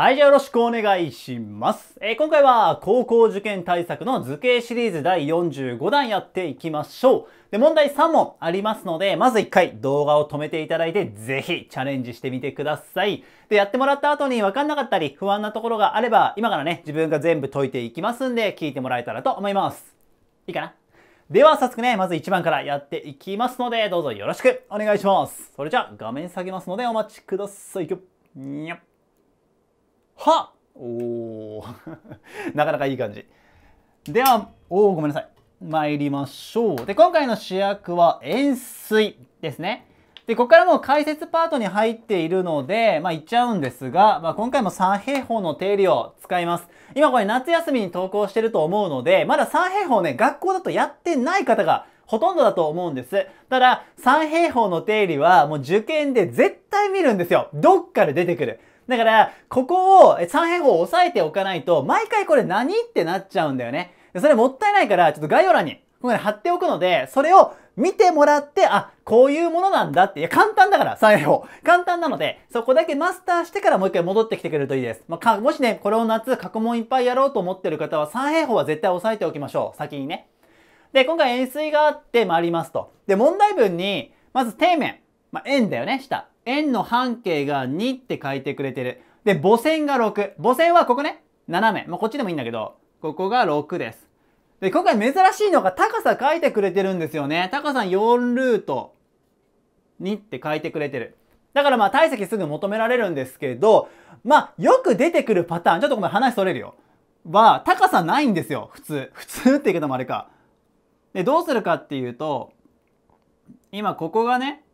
はい、じゃあよろしくお願いします。えー、今回は高校受験対策の図形シリーズ第45弾やっていきましょう。で、問題3問ありますので、まず1回動画を止めていただいて、ぜひチャレンジしてみてください。で、やってもらった後に分かんなかったり、不安なところがあれば、今からね、自分が全部解いていきますんで、聞いてもらえたらと思います。いいかなでは早速ね、まず1番からやっていきますので、どうぞよろしくお願いします。それじゃあ、画面下げますのでお待ちください。にゃっ。はお なかなかいい感じ。では、おお、ごめんなさい。参りましょう。で、今回の主役は円錐ですね。で、ここからもう解説パートに入っているので、まあ、言っちゃうんですが、まあ、今回も三平方の定理を使います。今これ夏休みに投稿してると思うので、まだ三平方ね、学校だとやってない方がほとんどだと思うんです。ただ、三平方の定理はもう受験で絶対見るんですよ。どっかで出てくる。だから、ここを3辺法を押さえておかないと、毎回これ何ってなっちゃうんだよね。それもったいないから、ちょっと概要欄に、ここに貼っておくので、それを見てもらって、あ、こういうものなんだって、いや、簡単だから、3辺法。簡単なので、そこだけマスターしてからもう一回戻ってきてくれるといいです。まあ、もしね、これを夏、過去問いっぱいやろうと思ってる方は、3辺法は絶対押さえておきましょう。先にね。で、今回円錐があって、まいありますと。で、問題文に、まず底面。まあ、円だよね、下。円の半径が2って書いてくれてる。で、母線が6。母線はここね。斜め。まあ、こっちでもいいんだけど、ここが6です。で、今回珍しいのが高さ書いてくれてるんですよね。高さ4ルート2って書いてくれてる。だからまあ体積すぐ求められるんですけど、まあよく出てくるパターン、ちょっとごめん話それるよ。は高さないんですよ、普通。普通って言うけどもあれか。で、どうするかっていうと、今ここがね、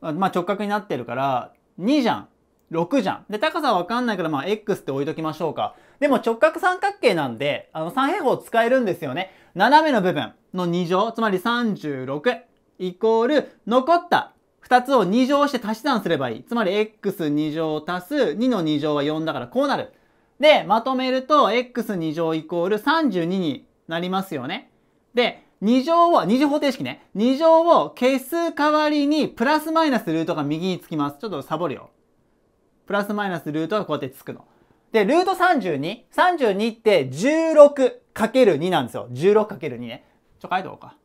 まあ、直角になってるから2じゃん6じゃん。で、高さわかんないから、まあ、X って置いときましょうか。でも直角三角形なんで、あの、三平方使えるんですよね。斜めの部分の2乗、つまり36、イコール、残った2つを2乗して足し算すればいい。つまり、X2 乗足す2の2乗は4だから、こうなる。で、まとめると、X2 乗イコール32になりますよね。で、2乗を、2次方程式ね。2乗を消す代わりに、プラスマイナスルートが右につきます。ちょっとサボるよ。プラスマイナスルートがこうやってつくの。で、ルート32。32って16かける2なんですよ。16かける2ね。ちょ、書いておこうか。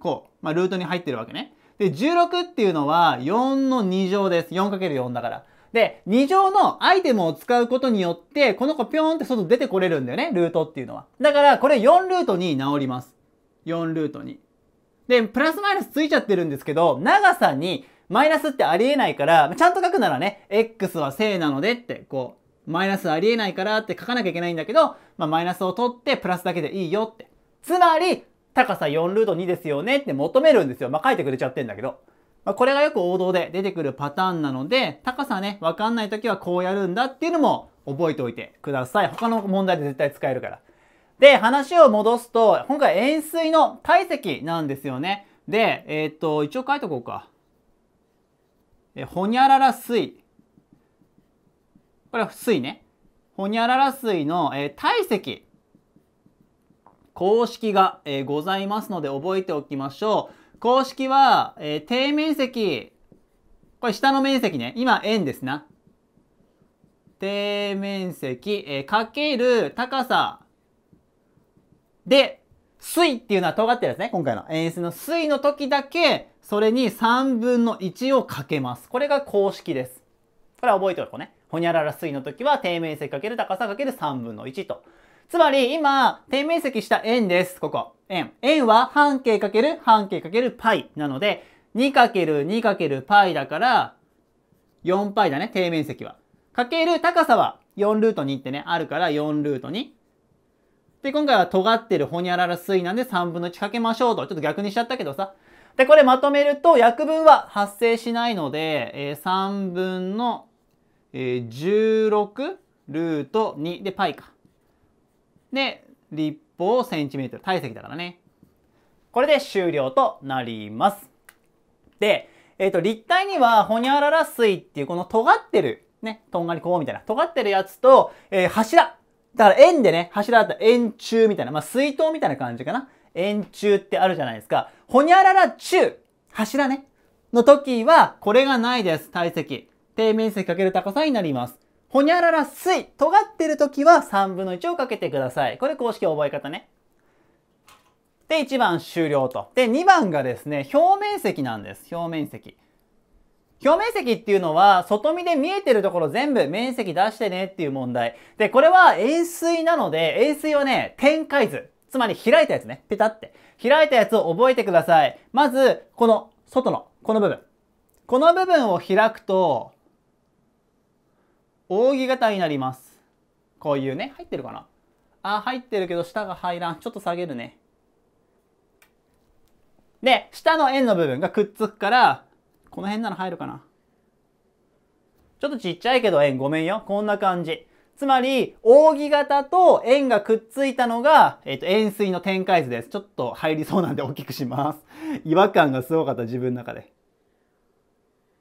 こう。まあ、ルートに入ってるわけね。で、16っていうのは4の2乗です。4×4 だから。で、2乗のアイテムを使うことによって、この子ピョーンって外出てこれるんだよね、ルートっていうのは。だから、これ4ルートに直ります。4ルートに。で、プラスマイナスついちゃってるんですけど、長さにマイナスってありえないから、ちゃんと書くならね、x は正なのでって、こう、マイナスありえないからって書かなきゃいけないんだけど、まあ、マイナスを取ってプラスだけでいいよって。つまり、高さ4ルート2ですよねって求めるんですよ。まあ、書いてくれちゃってんだけど。まあ、これがよく王道で出てくるパターンなので、高さね、わかんない時はこうやるんだっていうのも覚えておいてください。他の問題で絶対使えるから。で、話を戻すと、今回円錐の体積なんですよね。で、えー、っと、一応書いとこうか。え、ほにゃらら水。これは水ね。ほにゃらら水の、えー、体積。公式が、えー、ございますので覚えておきましょう。公式は、えー、底面積、これ下の面積ね。今、円ですな。底面積、えー、かける高さで、水っていうのは尖ってるやつね。今回の円数の水の時だけ、それに3分の1をかけます。これが公式です。これは覚えておこうね。ほにゃらら水の時は、底面積かける高さかける3分の1と。つまり、今、底面積した円です。ここ。円。円は半径かける半径かける π なので、2る2る π だから、4π だね、底面積は。かける高さは4ルート2ってね、あるから4ルート2。で、今回は尖ってるほにゃらら水なんで3分の1かけましょうと。ちょっと逆にしちゃったけどさ。で、これまとめると、約分は発生しないので、えー、3分の、えー、16ルート2で π か。で、立方センチメートル体積だからね。これで終了となります。で、えっ、ー、と、立体には、ホニャララ水っていうこの尖ってる、ね、とんがりこうみたいな、尖ってるやつと、えー、柱。だから円でね、柱だったら円柱みたいな、まあ、水筒みたいな感じかな。円柱ってあるじゃないですか。ホニャララ柱、柱ね。の時は、これがないです、体積。底面積かける高さになります。ほにゃららすい、尖ってる時は3分の1をかけてください。これ公式覚え方ね。で、1番終了と。で、2番がですね、表面積なんです。表面積。表面積っていうのは、外見で見えてるところ全部面積出してねっていう問題。で、これは円錐なので、円錐はね、展開図。つまり開いたやつね。ペタって。開いたやつを覚えてください。まず、この外の、この部分。この部分を開くと、扇形になりますこういうね入ってるかなあ入ってるけど下が入らんちょっと下げるねで下の円の部分がくっつくからこの辺なら入るかなちょっとちっちゃいけど円ごめんよこんな感じつまり、扇形と円がくっついたのが、えっ、と、円錐の展開図です。ちょっと入りそうなんで大きくします。違和感がすごかった、自分の中で。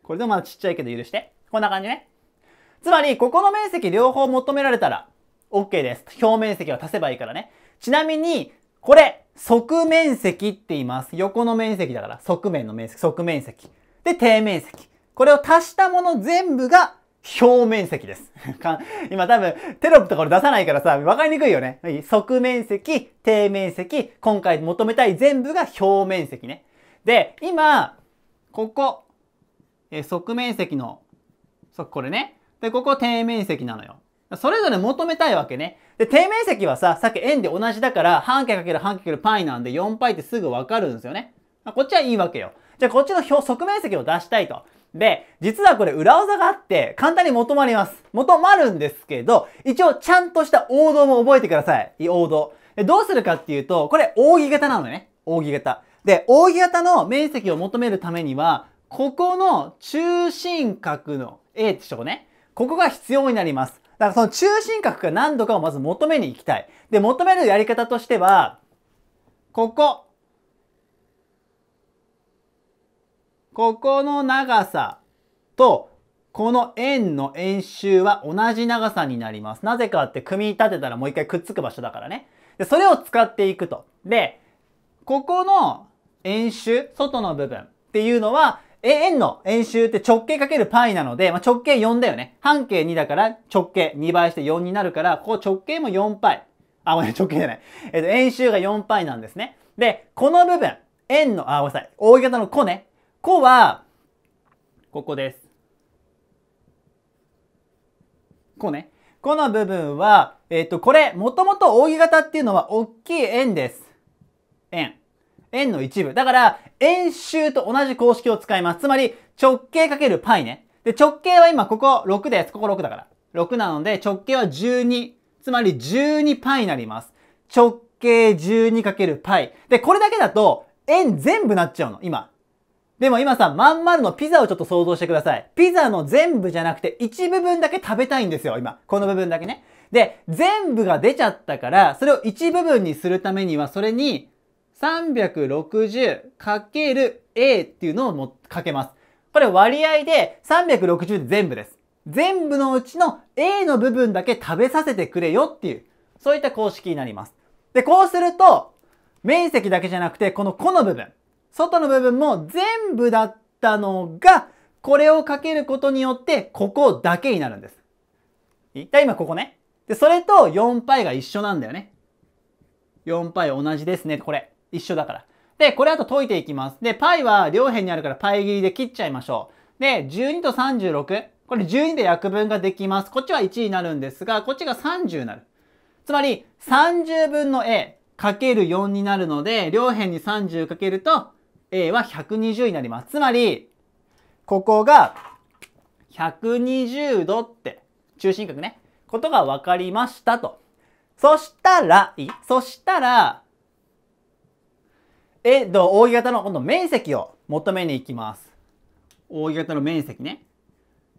これでもまだちっちゃいけど許して。こんな感じね。つまり、ここの面積両方求められたら、OK です。表面積は足せばいいからね。ちなみに、これ、側面積って言います。横の面積だから、側面の面積、側面積。で、底面積。これを足したもの全部が表面積です。今多分テロップとか俺出さないからさ、わかりにくいよね。側面積、底面積、今回求めたい全部が表面積ね。で、今、ここ、え側面積の、そ、これね。で、ここ底面積なのよ。それぞれ求めたいわけね。で、底面積はさ、さっき円で同じだから、半径かける半径かけるパイなんで、4パイってすぐわかるんですよね。こっちはいいわけよ。じゃあ、こっちの表、側面積を出したいと。で、実はこれ裏技があって、簡単に求まります。求まるんですけど、一応ちゃんとした王道も覚えてください。王道。どうするかっていうと、これ扇形なのね。扇形。で、扇形の面積を求めるためには、ここの中心角の A でしとね。ここが必要になります。だからその中心角が何度かをまず求めに行きたい。で、求めるやり方としては、ここ。ここの長さと、この円の円周は同じ長さになります。なぜかって組み立てたらもう一回くっつく場所だからね。で、それを使っていくと。で、ここの円周、外の部分っていうのは、円の円周って直径かける π なので、まあ、直径4だよね。半径2だから直径2倍して4になるから、ここ直径も 4π。あ、ごめん、直径じゃない。えっ、と、円周が 4π なんですね。で、この部分、円の、あ、ごめんなさい。大型の弧ね。弧は、ここです。こね。この部分は、えっ、と、これ、もともと扇形っていうのは大きい円です。円。円の一部。だから、円周と同じ公式を使います。つまり、直径かける π ね。で、直径は今、ここ6です。ここ6だから。6なので、直径は12。つまり、12π になります。直径 12×π。で、これだけだと、円全部なっちゃうの、今。でも今さ、まん丸のピザをちょっと想像してください。ピザの全部じゃなくて、一部分だけ食べたいんですよ、今。この部分だけね。で、全部が出ちゃったから、それを一部分にするためには、それに 360×A っていうのをもかけます。これ割合で360で全部です。全部のうちの A の部分だけ食べさせてくれよっていう、そういった公式になります。で、こうすると、面積だけじゃなくて、この個の部分、外の部分も全部だったのが、これをかけることによって、ここだけになるんです。一体今ここね。で、それと 4π が一緒なんだよね。4π 同じですね、これ。一緒だから。で、これあと解いていきます。で、π は両辺にあるから π 切りで切っちゃいましょう。で、12と36。これ12で約分ができます。こっちは1になるんですが、こっちが30になる。つまり、30分の a かける4になるので、両辺に30かけると、a は120になります。つまり、ここが120度って中心角ね、ことが分かりましたと。そしたら、いいそしたら、えっと、扇形の今度面積を求めに行きます。扇形の面積ね。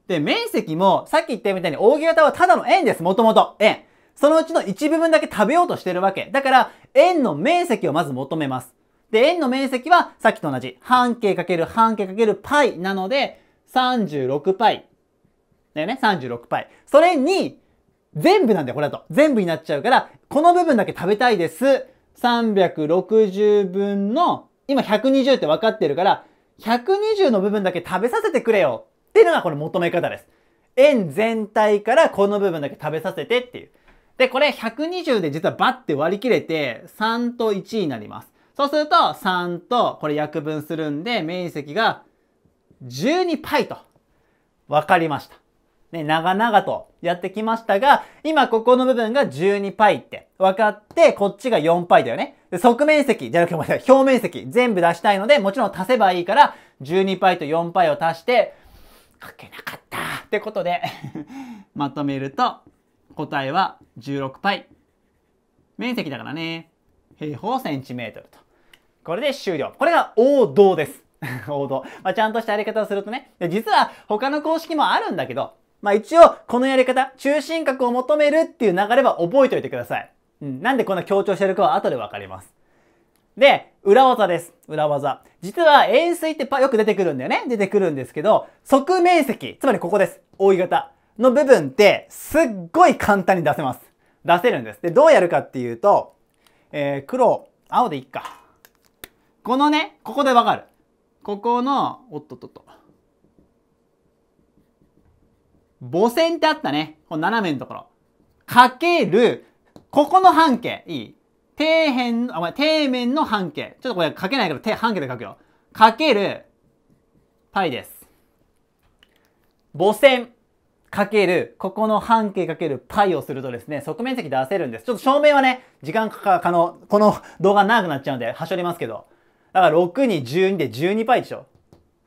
で、面積も、さっき言ったみたいに扇形はただの円です。もともと。円。そのうちの一部分だけ食べようとしてるわけ。だから、円の面積をまず求めます。で、円の面積はさっきと同じ。半径かける半径かけるパイなので、36パイ。だよね。36パイ。それに、全部なんだよ、これだと。全部になっちゃうから、この部分だけ食べたいです。360分の、今120って分かってるから、120の部分だけ食べさせてくれよっていうのがこの求め方です。円全体からこの部分だけ食べさせてっていう。で、これ120で実はバッて割り切れて3と1になります。そうすると3とこれ約分するんで面積が12パイと分かりました。ね、長々とやってきましたが、今ここの部分が 12π って分かって、こっちが 4π だよね。で側面積、じゃなくて表面積全部出したいので、もちろん足せばいいから、12π と 4π を足して、書けなかったってことで まとめると、答えは 16π。面積だからね、平方センチメートルと。これで終了。これが王道です。王道。まあ、ちゃんとしたやり方をするとね。実は他の公式もあるんだけど、まあ一応、このやり方、中心角を求めるっていう流れは覚えておいてください。うん。なんでこんな強調してるかは後でわかります。で、裏技です。裏技。実は円錐ってよく出てくるんだよね。出てくるんですけど、側面積、つまりここです。大型の部分ってすっごい簡単に出せます。出せるんです。で、どうやるかっていうと、えー、黒、青でいっか。このね、ここでわかる。ここの、おっとっとっと。母線ってあったね。この斜めのところ。かける、ここの半径。いい底辺、あ、ごめん、底面の半径。ちょっとこれ書けないけど、半径で書くよ。かける、π です。母線かける、ここの半径かける π をするとですね、側面積出せるんです。ちょっと照明はね、時間かか、可能、この動画長くなっちゃうんで、はしょりますけど。だから6に12で 12π でしょ。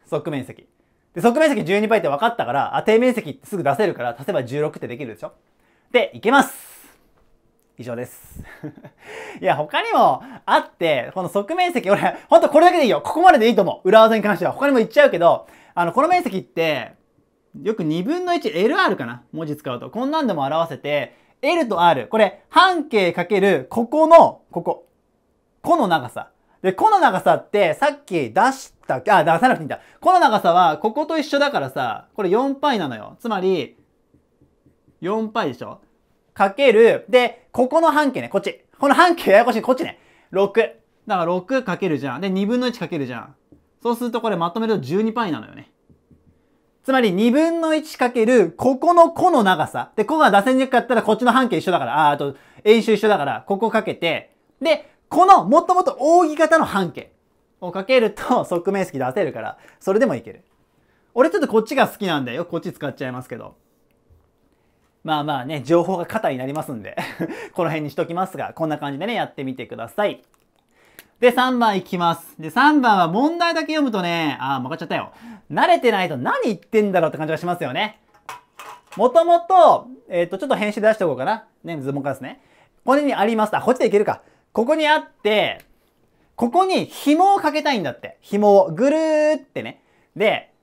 側面積。で、側面積12倍って分かったから、あ、底面積ってすぐ出せるから、足せば16ってできるでしょで、いけます以上です。いや、他にもあって、この側面積、俺、ほんとこれだけでいいよ。ここまででいいと思う。裏技に関しては。他にも言っちゃうけど、あの、この面積って、よく2分の 1LR かな文字使うと。こんなんでも表せて、L と R。これ、半径かけるここの、ここ。この長さ。で、この長さってさっき出したあ、出さなくていいんだ。この長さはここと一緒だからさ、これ 4π なのよ。つまり、4π でしょかける、で、ここの半径ね、こっち。この半径ややこしい、こっちね。6。だから6かけるじゃん。で、2分の1かけるじゃん。そうするとこれまとめると12パイなのよね。つまり2分の1かける、ここの弧の長さ。で、弧が出せにくかったらこっちの半径一緒だから、あ、あと、円周一緒だから、ここかけて、で、このもともと扇形の半径をかけると側面積出せるから、それでもいける。俺ちょっとこっちが好きなんだよ。こっち使っちゃいますけど。まあまあね、情報が肩になりますんで この辺にしときますが、こんな感じでね、やってみてください。で、3番いきます。で、3番は問題だけ読むとね、ああ、曲がっちゃったよ。慣れてないと何言ってんだろうって感じがしますよね。もともと、えっ、ー、と、ちょっと編集出しておこうかな。ね、ズボンからですね。これにあります。あ、こっちでいけるか。ここにあって、ここに紐をかけたいんだって。紐をぐるーってね。で、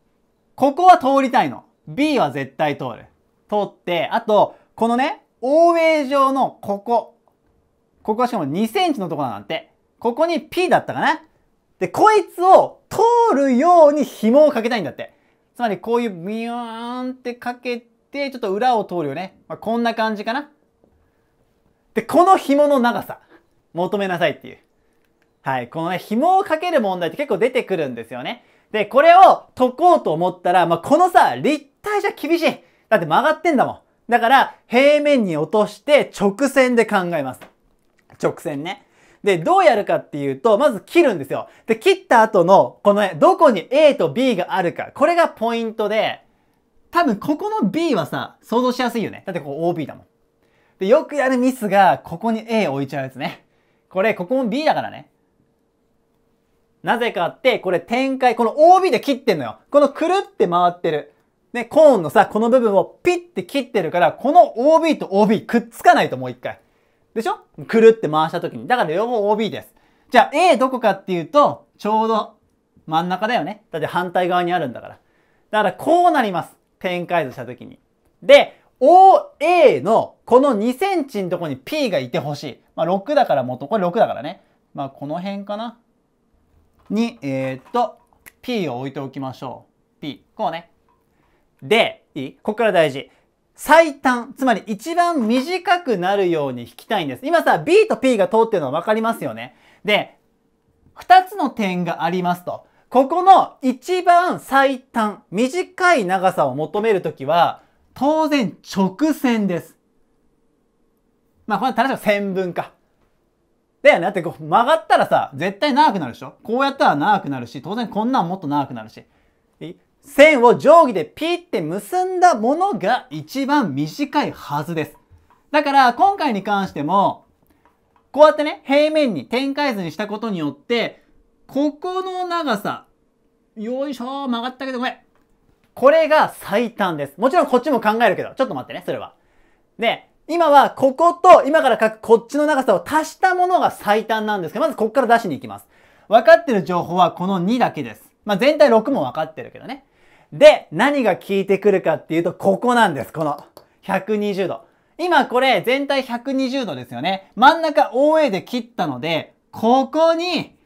ここは通りたいの。B は絶対通る。通って、あと、このね、欧米状のここ。ここはしかも2センチのところなんて。ここに P だったかなで、こいつを通るように紐をかけたいんだって。つまりこういうビヨーンってかけて、ちょっと裏を通るよね。まあ、こんな感じかな。で、この紐の長さ。求めなさいっていう。はい。このね、紐をかける問題って結構出てくるんですよね。で、これを解こうと思ったら、まあ、このさ、立体じゃ厳しい。だって曲がってんだもん。だから、平面に落として直線で考えます。直線ね。で、どうやるかっていうと、まず切るんですよ。で、切った後の、このね、どこに A と B があるか。これがポイントで、多分ここの B はさ、想像しやすいよね。だってここ OB だもん。で、よくやるミスが、ここに A 置いちゃうやつね。これ、ここも B だからね。なぜかって、これ展開、この OB で切ってんのよ。このくるって回ってる。ね、コーンのさ、この部分をピッて切ってるから、この OB と OB くっつかないともう一回。でしょくるって回した時に。だから両方 OB です。じゃあ A どこかっていうと、ちょうど真ん中だよね。だって反対側にあるんだから。だからこうなります。展開図した時に。で、OA のこの2センチのとこに P がいてほしい。まあ、6だから元、これ6だからね。まあ、この辺かな。に、えー、っと、P を置いておきましょう。P。こうね。で、いいここから大事。最短、つまり一番短くなるように引きたいんです。今さ、B と P が通ってるの分かりますよね。で、2つの点がありますと。ここの一番最短、短い長さを求めるときは、当然直線です。まあこれ正しく線分か。だよね。だってこう曲がったらさ、絶対長くなるでしょこうやったら長くなるし、当然こんなんもっと長くなるし。線を定規でピって結んだものが一番短いはずです。だから今回に関しても、こうやってね、平面に展開図にしたことによって、ここの長さ、よいしょ曲がったけどごめん。これが最短です。もちろんこっちも考えるけど、ちょっと待ってね、それは。で、今はここと、今から書くこっちの長さを足したものが最短なんですけど、まずここから出しに行きます。分かってる情報はこの2だけです。まあ、全体6も分かってるけどね。で、何が効いてくるかっていうと、ここなんです。この120度。今これ全体120度ですよね。真ん中 OA で切ったので、ここに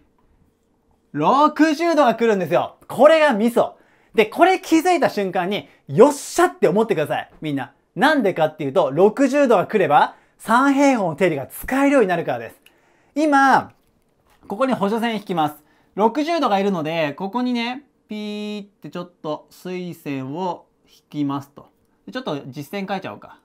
60度が来るんですよ。これがミソ。で、これ気づいた瞬間に、よっしゃって思ってください。みんな。なんでかっていうと、60度が来れば、三平方の定理が使えるようになるからです。今、ここに補助線引きます。60度がいるので、ここにね、ピーってちょっと水線を引きますと。ちょっと実線書いちゃおうか。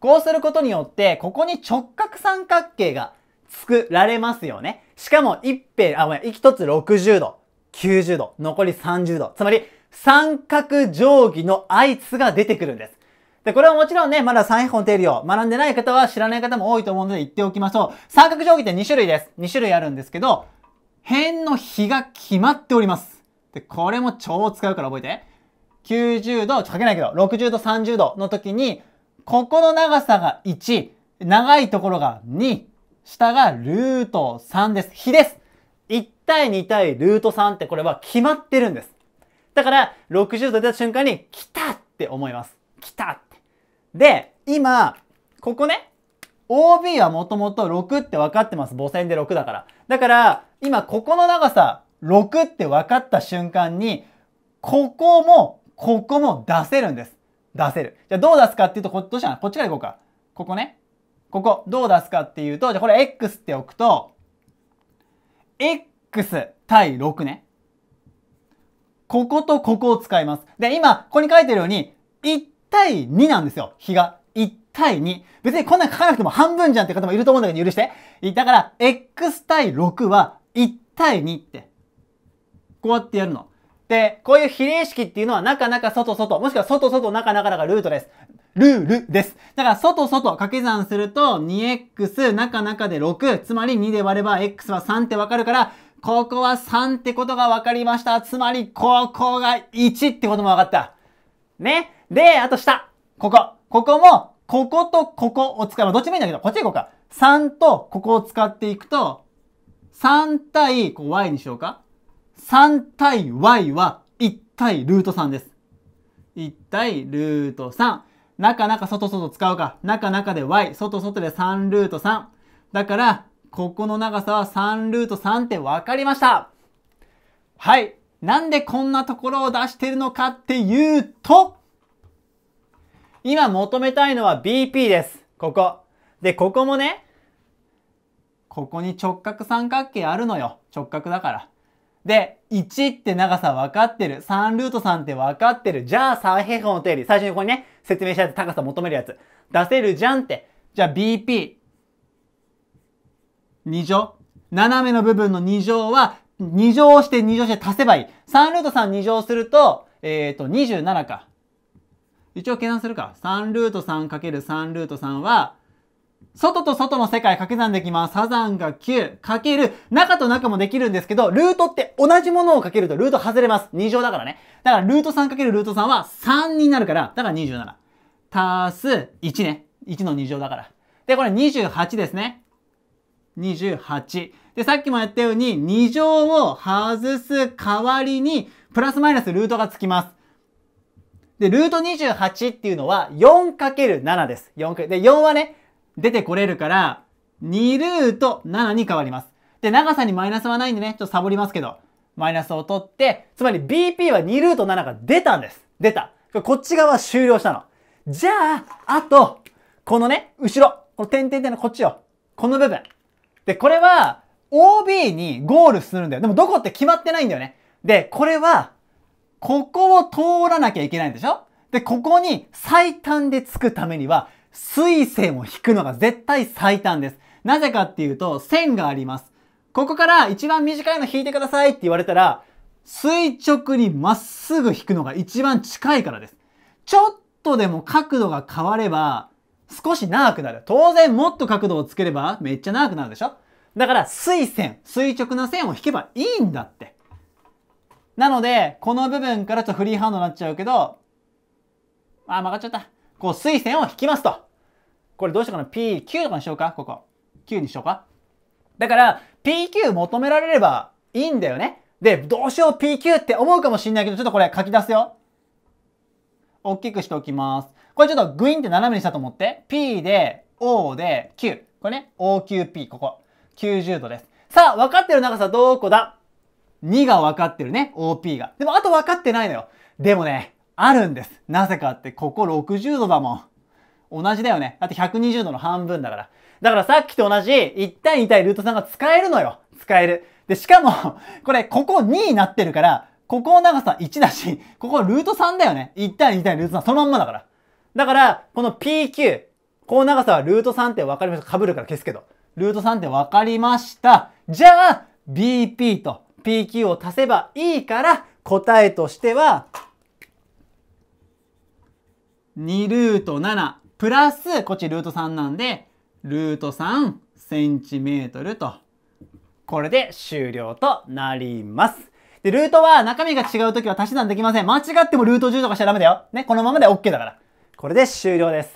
こうすることによって、ここに直角三角形が作られますよね。しかも一平、あ、ごめん、一つ60度、90度、残り30度。つまり、三角定規のあいつが出てくるんです。で、これはもちろんね、まだ三平方定理を学んでない方は知らない方も多いと思うので言っておきましょう。三角定規って2種類です。2種類あるんですけど、辺の比が決まっております。で、これも超使うから覚えて。90度、かけないけど、60度、30度の時に、ここの長さが1、長いところが2、下がルート3です。比です。1対2対ルート3ってこれは決まってるんです。だから、60度出た瞬間に、来たって思います。来たって。で、今、ここね、OB はもともと6って分かってます。母線で6だから。だから、今ここの長さ6って分かった瞬間に、ここも、ここも出せるんです。出せる。じゃあどう出すかっていうと、こどうしたのこっちからいこうか。ここね。ここ、どう出すかっていうと、じゃあこれ X っておくと、X 対6ね。こことここを使います。で、今、ここに書いてるように、1対2なんですよ。比が。1対2。別にこんなん書かなくても半分じゃんって方もいると思うんだけど許して。だから、x 対6は1対2って。こうやってやるの。で、こういう比例式っていうのはなかなか外外、もしくは外外なかだかがルートです。ルールです。だから外外掛け算すると 2x 中中で6、つまり2で割れば x は3ってわかるから、ここは3ってことが分かりました。つまり、ここが1ってことも分かった。ね。で、あと下。ここ。ここも、こことここを使う。どっちもいいんだけど、こっち行こうか。3とここを使っていくと、3対こう y にしようか。3対 y は1対ルート3です。1対ルート3。中中外外使うか。中中で y。外外で3ルート3。だから、ここの長さは3ルート3って分かりましたはい。なんでこんなところを出してるのかっていうと、今求めたいのは BP です。ここ。で、ここもね、ここに直角三角形あるのよ。直角だから。で、1って長さ分かってる。3ルート3って分かってる。じゃあ三平方の定理。最初にここにね、説明したやつ高さ求めるやつ。出せるじゃんって。じゃあ BP。二乗。斜めの部分の二乗は、二乗して二乗して足せばいい。3ルート3二乗すると、えっ、ー、と、27か。一応計算するか。3ルート3る3ルート3は、外と外の世界掛け算できます。サザンが9かける、中と中もできるんですけど、ルートって同じものをかけるとルート外れます。2乗だからね。だからルート3かけるルート3は3になるから、だから27。足す1ね。1の2乗だから。で、これ28ですね。28。で、さっきもやったように、2乗を外す代わりに、プラスマイナスルートがつきます。で、ルート28っていうのは 4×7 です。4で、4はね、出てこれるから、2ルート7に変わります。で、長さにマイナスはないんでね、ちょっとサボりますけど、マイナスを取って、つまり BP は2ルート7が出たんです。出た。こっち側終了したの。じゃあ、あと、このね、後ろ、この点々点のこっちよ。この部分。で、これは OB にゴールするんだよ。でもどこって決まってないんだよね。で、これは、ここを通らなきゃいけないんでしょで、ここに最短で着くためには、水線を引くのが絶対最短です。なぜかっていうと、線があります。ここから一番短いの引いてくださいって言われたら、垂直にまっすぐ引くのが一番近いからです。ちょっとでも角度が変われば、少し長くなる。当然もっと角度をつければめっちゃ長くなるでしょだから水線、垂直な線を引けばいいんだって。なので、この部分からちょっとフリーハンドになっちゃうけど、あ、曲がっちゃった。こう、水線を引きますと。これどうしようかな。PQ とかにしようかここ。Q にしようかだから、PQ 求められればいいんだよね。で、どうしよう PQ って思うかもしんないけど、ちょっとこれ書き出すよ。大きくしておきます。これちょっとグインって斜めにしたと思って、P で、O で、Q。これね、OQP、ここ。90度です。さあ、分かってる長さどこだ ?2 が分かってるね、OP が。でも、あと分かってないのよ。でもね、あるんです。なぜかって、ここ60度だもん。同じだよね。だって120度の半分だから。だからさっきと同じ1対2対ルート3が使えるのよ。使える。で、しかも、これ、ここ2になってるから、ここ長さ1だし、ここルート3だよね。1対2対ルート3、そのまんまだから。だから、この PQ、この長さはルート3て分かりました。被るから消すけど。ルート3て分かりました。じゃあ、BP と PQ を足せばいいから、答えとしては、2ルート7、プラス、こっちルート3なんで、ルート3センチメートルと、これで終了となります。で、ルートは中身が違うときは足し算できません。間違ってもルート10とかしちゃダメだよ。ね、このままで OK だから。これで終了です。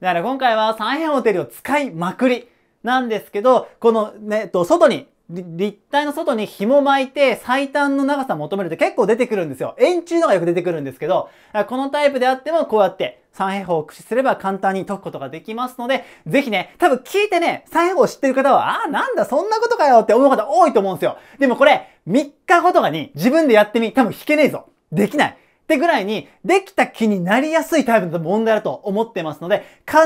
だから今回は三辺ホテルを使いまくりなんですけど、このね、と、外に立体の外に紐巻いて最短の長さ求めると結構出てくるんですよ。円柱のがよく出てくるんですけど、このタイプであってもこうやって三平方を駆使すれば簡単に解くことができますので、ぜひね、多分聞いてね、三平方を知ってる方は、ああ、なんだ、そんなことかよって思う方多いと思うんですよ。でもこれ、3日ごとかに自分でやってみ、多分弾けねえぞ。できない。ってぐらいにできた気になりやすいタイプの問題だと思ってますので、必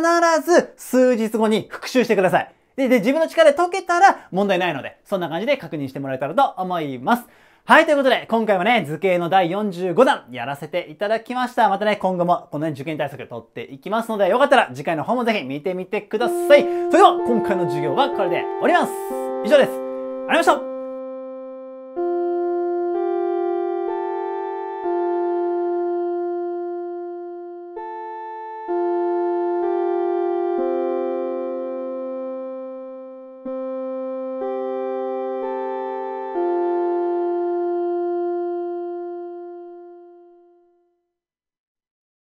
ず数日後に復習してください。で、で、自分の力で解けたら問題ないので、そんな感じで確認してもらえたらと思います。はい、ということで、今回はね、図形の第45弾やらせていただきました。またね、今後もこの、ね、受験対策取っていきますので、よかったら次回の方もぜひ見てみてください。それでは、今回の授業はこれで終わります。以上です。ありがとうございました。